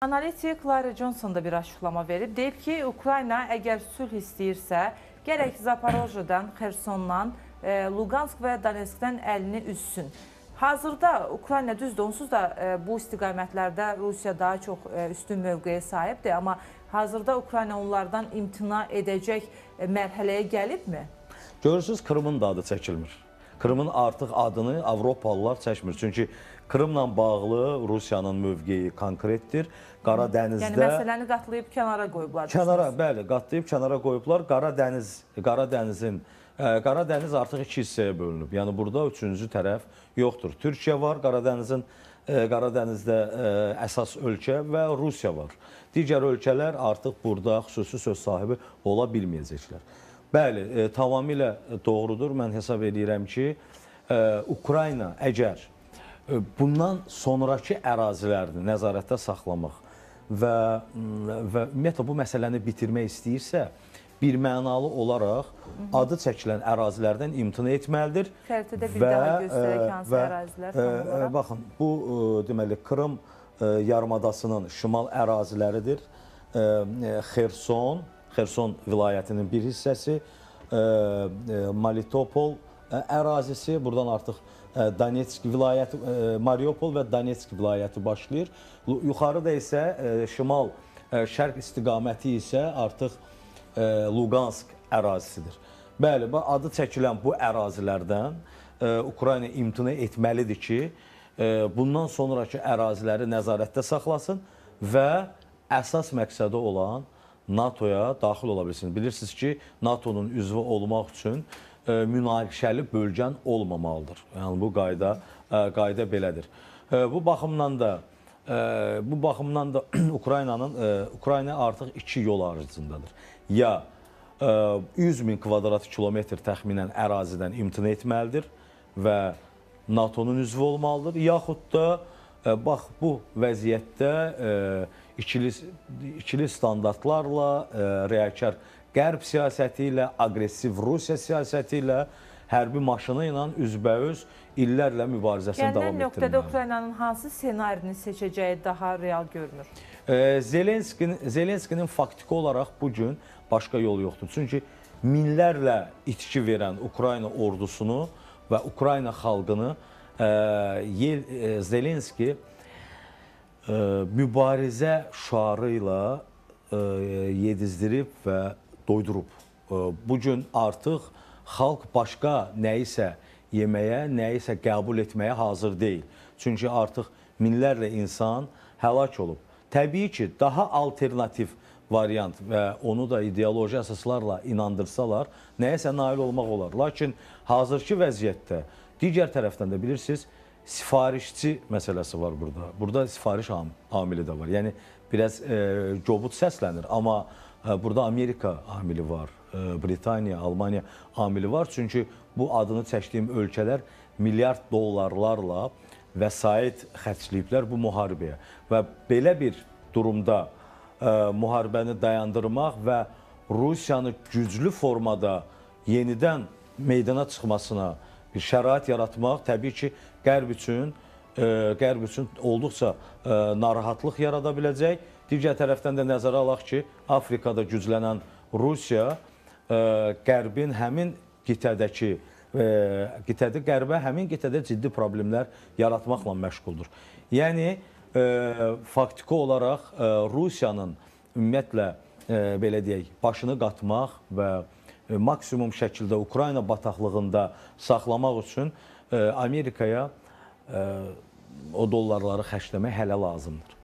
Analitik Lara Johnson da bir açıqlama verib. Deyib ki, Ukrayna əgər sülh istəyirsə, gərək Zaporojyedən, Xersondan, e, Luqansk və Donetskdən əlini üzsün. Hazırda Ukrayna düzdür, onsuz da e, bu istiqamətlərdə Rusiya daha çox e, üstün mövqeyə sahibdir, amma hazırda Ukrayna onlardan imtina edəcək mərhələyə gəlibmi? Görürsüz, Krımın dadı çəkilmir. Krımın artıq adını Avropalılar çəkmir. Çünki Krımla bağlı Rusiyanın mövqeyi konkretdir. Qara dənizdə Yəni məsələni qatlayıb kənara qoyublar. Kənara, bəli, qatlayıb kənara qoyublar. Qara dəniz, Qara dənizin e, Qara dəniz artıq iki hissəyə bölünüb. Yəni burada üçüncü tərəf yoxdur. Türkiyə var, Qara dənizin e, Qara dənizdə e, əsas ölkə və Rusiya var. Digər ölkələr artıq burada xüsusi söz sahibi ola bilməyəcəklər. Bəli, e, tamamilə doğrudur. Mən hesab edirəm ki, e, Ukrayna əgər e, bundan sonrakı ərazilərini nəzarətdə saxlamaq və və ümumiyyətlə bu məsələni bitirmək istəyirsə, bir mənalı olaraq adı çəkilən ərazilərdən imtina etməlidir. Xəritədə bir və, daha e, göstərək hansı və, ərazilər e, tam e, olaraq. Baxın, bu deməli Krım yarımadasının şimal əraziləridir. Xerson, Xerson vilayətinin bir hissəsi, e, e, Melitopol e, ərazisi, buradan artıq Donetsk vilayəti, Mariupol və Donetsk vilayəti başlayır. Yuxarıda isə şimal şərq istiqaməti isə artıq Luqansk ərazisidir. Bəli, adı çəkilən bu ərazilərdən Ukrayna imtina etməlidir ki, bundan sonrakı əraziləri nəzarətdə saxlasın və əsas məqsədi olan NATO-ya daxil ola bilsin. Bilirsiniz ki, NATO-nun üzvü olmaq üçün e, münaqişəli bölgən olmamalıdır. Yəni bu qayda e, qayda belədir. E, bu baxımdan da e, bu baxımdan da Ukraynanın e, Ukrayna artıq iki yol arasındadır. Ya e, 100 min kvadrat kilometr təxminən ərazidən imtina etməlidir və NATO-nun üzvü olmalıdır, yaxud da Bax bu vəziyyətdə ikili ikili standartlarla, rəyakar Qərb siyasəti ilə, aqressiv Rusiya siyasəti ilə hərbi maşını ilə üzbəüz illərlə mübarizəsini davam etdirməlidir. Gələn nöqtədə Ukraynanın hansı ssenarini seçəcəyi daha real görünür? Zelenskinin, Zelenskinin faktiki olaraq bugün başqa yol yoxdur. Çünki minlərlə itki verən Ukrayna ordusunu və Ukrayna xalqını E, Zelenski e, mübarizə şüarı ilə e, yedizdirib və doydurub. Bu gün artıq xalq başqa nəyisə yeməyə, nəyisə qəbul etməyə hazır deyil. Çünki artıq minlərlə insan həlak olub. Təbii ki, daha alternativ variant və onu da ideoloji əsaslarla inandırsalar, nəyəsə nail olmaq olar. Lakin hazırki vəziyyətdə Digər tərəfdən də bilirsiniz, sifarişçi məsələsi var burada. Burada sifariş am amili də var. Yəni biraz e, cobud səslənir, amma e, burada Amerika amili var, e, Britaniya, Almaniya amili var. Çünki bu adını çəkdiyim ölkələr milyard dollarlarla vəsait xərcləyiblər bu müharibəyə. Və belə bir durumda e, müharibəni dayandırmaq və Rusiyanı güclü formada yenidən meydana çıxmasına şərait yaratmaq təbii ki, Qərb üçün e, Qərb üçün olduqca e, narahatlıq yarada biləcək. Digər tərəfdən də nəzərə alaq ki, Afrikada güclənən Rusiya e, Qərbin həmin qitədəki qitədə Qərbə həmin qitədə ciddi problemlər yaratmaqla məşğuldur. Yəni faktiki olaraq Rusiyanın ümumiyyətlə belə deyək, başını qatmaq və E, maksimum şəkildə Ukrayna bataqlığında saxlamaq üçün e, Amerikaya e, o dollarları xərcləmək hələ lazımdır.